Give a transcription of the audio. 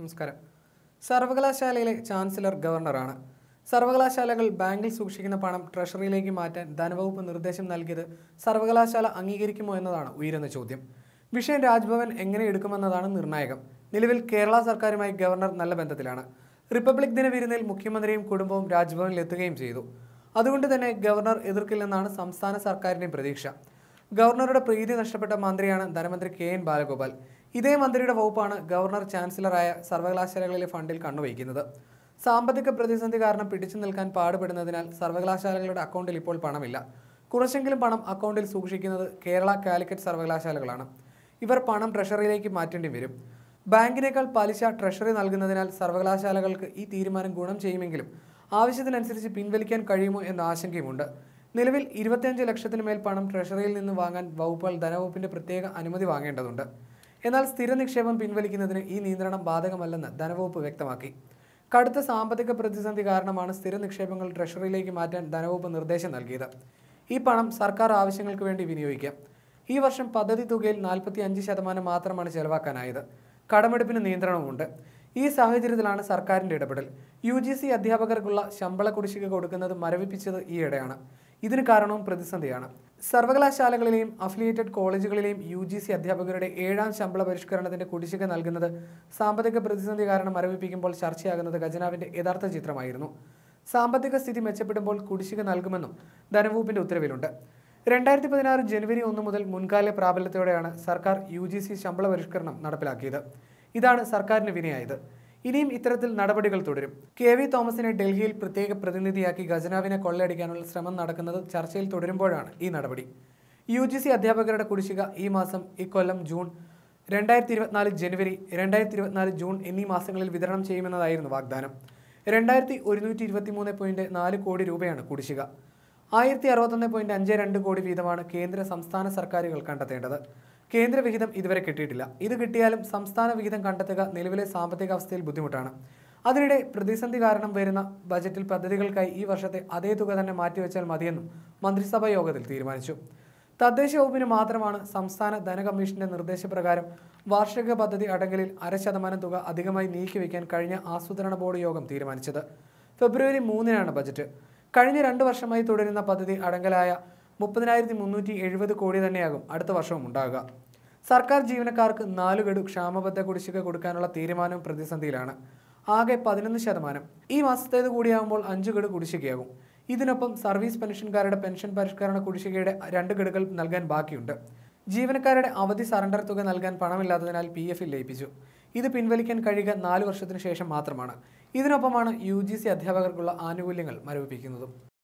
നമസ്കാരം സർവകലാശാലയിലെ ചാൻസലർ ഗവർണറാണ് സർവകലാശാലകൾ ബാങ്കിൽ സൂക്ഷിക്കുന്ന പണം ട്രഷറിയിലേക്ക് മാറ്റാൻ ധനവകുപ്പ് നിർദ്ദേശം നൽകിയത് സർവകലാശാല അംഗീകരിക്കുമോ എന്നതാണ് ഉയരുന്ന ചോദ്യം വിഷയം രാജ്ഭവൻ എങ്ങനെ എടുക്കുമെന്നതാണ് നിർണായകം നിലവിൽ കേരള സർക്കാരുമായി ഗവർണർ നല്ല ബന്ധത്തിലാണ് റിപ്പബ്ലിക് ദിന വിരുന്നിൽ മുഖ്യമന്ത്രിയും കുടുംബവും രാജ്ഭവനിലെത്തുകയും ചെയ്തു അതുകൊണ്ട് തന്നെ ഗവർണർ എതിർക്കില്ലെന്നാണ് സംസ്ഥാന സർക്കാരിൻ്റെ പ്രതീക്ഷ ഗവർണറുടെ പ്രീതി നഷ്ടപ്പെട്ട മന്ത്രിയാണ് ധനമന്ത്രി കെ എൻ ബാലഗോപാൽ ഇതേ മന്ത്രിയുടെ വകുപ്പാണ് ഗവർണർ ചാൻസലറായ സർവകലാശാലകളിലെ ഫണ്ടിൽ കണ്ണുവയ്ക്കുന്നത് സാമ്പത്തിക പ്രതിസന്ധി കാരണം പിടിച്ചു നിൽക്കാൻ പാടുപെടുന്നതിനാൽ സർവകലാശാലകളുടെ അക്കൗണ്ടിൽ ഇപ്പോൾ പണമില്ല കുറച്ചെങ്കിലും പണം അക്കൗണ്ടിൽ സൂക്ഷിക്കുന്നത് കേരള കാലിക്കറ്റ് സർവകലാശാലകളാണ് ഇവർ പണം ട്രഷറിയിലേക്ക് മാറ്റേണ്ടി വരും ബാങ്കിനേക്കാൾ പലിശ ട്രഷറി നൽകുന്നതിനാൽ സർവകലാശാലകൾക്ക് ഈ തീരുമാനം ഗുണം ചെയ്യുമെങ്കിലും ആവശ്യത്തിനനുസരിച്ച് പിൻവലിക്കാൻ കഴിയുമോ എന്ന ആശങ്കയുമുണ്ട് നിലവിൽ ഇരുപത്തിയഞ്ച് ലക്ഷത്തിനുമേൽ പണം ട്രഷറിയിൽ നിന്ന് വാങ്ങാൻ വകുപ്പുകൾ ധനവകുപ്പിന്റെ പ്രത്യേക അനുമതി വാങ്ങേണ്ടതുണ്ട് എന്നാൽ സ്ഥിര നിക്ഷേപം പിൻവലിക്കുന്നതിന് ഈ നിയന്ത്രണം ബാധകമല്ലെന്ന് ധനവകുപ്പ് വ്യക്തമാക്കി കടുത്ത സാമ്പത്തിക പ്രതിസന്ധി കാരണമാണ് സ്ഥിര നിക്ഷേപങ്ങൾ ട്രഷറിയിലേക്ക് മാറ്റാൻ ധനവകുപ്പ് നിർദ്ദേശം നൽകിയത് ഈ പണം സർക്കാർ ആവശ്യങ്ങൾക്ക് വേണ്ടി വിനിയോഗിക്കാം ഈ വർഷം പദ്ധതി തുകയിൽ നാൽപ്പത്തി അഞ്ച് ശതമാനം മാത്രമാണ് ചെലവാക്കാനായത് കടമെടുപ്പിന് നിയന്ത്രണവുമുണ്ട് ഈ സാഹചര്യത്തിലാണ് സർക്കാരിൻ്റെ ഇടപെടൽ യു ജി സി അധ്യാപകർക്കുള്ള ശമ്പള കുടിശ്ശിക കൊടുക്കുന്നത് മരവിപ്പിച്ചത് ഈയിടെയാണ് ഇതിന് കാരണവും പ്രതിസന്ധിയാണ് സർവകലാശാലകളിലെയും അഫിലിയേറ്റഡ് കോളേജുകളിലെയും യു ജി സി അധ്യാപകരുടെ ഏഴാം ശമ്പള പരിഷ്കരണത്തിന്റെ കുടിശ്ശിക നൽകുന്നത് സാമ്പത്തിക പ്രതിസന്ധി കാരണം മരവിപ്പിക്കുമ്പോൾ ചർച്ചയാകുന്നത് ഖജനാവിന്റെ യഥാർത്ഥ ചിത്രമായിരുന്നു സാമ്പത്തിക സ്ഥിതി മെച്ചപ്പെടുമ്പോൾ കുടിശ്ശിക നൽകുമെന്നും ധനവകുപ്പിന്റെ ഉത്തരവിലുണ്ട് രണ്ടായിരത്തി പതിനാറ് ജനുവരി ഒന്ന് മുതൽ മുൻകാല പ്രാബല്യത്തോടെയാണ് സർക്കാർ യു ജി സി ശമ്പള പരിഷ്കരണം നടപ്പിലാക്കിയത് ഇതാണ് സർക്കാരിന് വിനയായത് ഇനിയും ഇത്തരത്തിൽ നടപടികൾ തുടരും കെ വി തോമസിനെ ഡൽഹിയിൽ പ്രത്യേക പ്രതിനിധിയാക്കി ഖജനാവിനെ കൊള്ളയടിക്കാനുള്ള ശ്രമം നടക്കുന്നത് ചർച്ചയിൽ തുടരുമ്പോഴാണ് ഈ നടപടി യു ജി സി അധ്യാപകരുടെ കുടിശ്ശിക ഈ മാസം ഇക്കൊല്ലം ജൂൺ രണ്ടായിരത്തി ഇരുപത്തിനാല് ജനുവരി രണ്ടായിരത്തി ഇരുപത്തിനാല് ജൂൺ എന്നീ മാസങ്ങളിൽ വിതരണം ചെയ്യുമെന്നതായിരുന്നു വാഗ്ദാനം രണ്ടായിരത്തി ഒരുന്നൂറ്റി ഇരുപത്തി മൂന്ന് പോയിന്റ് നാല് കോടി രൂപയാണ് കുടിശ്ശിക ആയിരത്തി അറുപത്തൊന്ന് പോയിന്റ് അഞ്ച് രണ്ട് കോടി വീതമാണ് കേന്ദ്ര സംസ്ഥാന സർക്കാരുകൾ കണ്ടെത്തേണ്ടത് കേന്ദ്ര വിഹിതം ഇതുവരെ കിട്ടിയിട്ടില്ല ഇത് കിട്ടിയാലും സംസ്ഥാന വിഹിതം കണ്ടെത്തുക നിലവിലെ സാമ്പത്തിക അവസ്ഥയിൽ ബുദ്ധിമുട്ടാണ് അതിനിടെ പ്രതിസന്ധി കാരണം വരുന്ന ബജറ്റിൽ പദ്ധതികൾക്കായി ഈ വർഷത്തെ അതേ തുക തന്നെ മാറ്റിവെച്ചാൽ മതിയെന്നും മന്ത്രിസഭാ യോഗത്തിൽ തീരുമാനിച്ചു തദ്ദേശ വകുപ്പിന് മാത്രമാണ് സംസ്ഥാന ധനകമ്മീഷന്റെ നിർദ്ദേശപ്രകാരം വാർഷിക പദ്ധതി അടങ്കലിൽ അര ശതമാനം തുക അധികമായി നീക്കിവെക്കാൻ കഴിഞ്ഞ ആസൂത്രണ ബോർഡ് യോഗം തീരുമാനിച്ചത് ഫെബ്രുവരി മൂന്നിനാണ് ബജറ്റ് കഴിഞ്ഞ രണ്ടു വർഷമായി തുടരുന്ന പദ്ധതി അടങ്കലായ മുപ്പതിനായിരത്തി മുന്നൂറ്റി എഴുപത് കോടി തന്നെയാകും അടുത്ത വർഷവും ഉണ്ടാകുക സർക്കാർ ജീവനക്കാർക്ക് നാലു ഗഡു ക്ഷാമബദ്ധ കുടിശ്ശിക കൊടുക്കാനുള്ള തീരുമാനം പ്രതിസന്ധിയിലാണ് ആകെ പതിനൊന്ന് ശതമാനം ഈ മാസത്തേത് കൂടിയാകുമ്പോൾ അഞ്ച് ഗഡു കുടിശ്ശികയാകും ഇതിനൊപ്പം സർവീസ് പെൻഷൻകാരുടെ പെൻഷൻ പരിഷ്കരണ കുടിശ്ശികയുടെ രണ്ട് ഗഡുകൾ നൽകാൻ ബാക്കിയുണ്ട് ജീവനക്കാരുടെ അവധി സറണ്ടർ തുക നൽകാൻ പണമില്ലാത്തതിനാൽ പി എഫിൽ ലയിപ്പിച്ചു ഇത് പിൻവലിക്കാൻ കഴിയുക നാല് വർഷത്തിനു ശേഷം മാത്രമാണ് ഇതിനൊപ്പമാണ് യു ജി സി അധ്യാപകർക്കുള്ള ആനുകൂല്യങ്ങൾ മരവിപ്പിക്കുന്നതും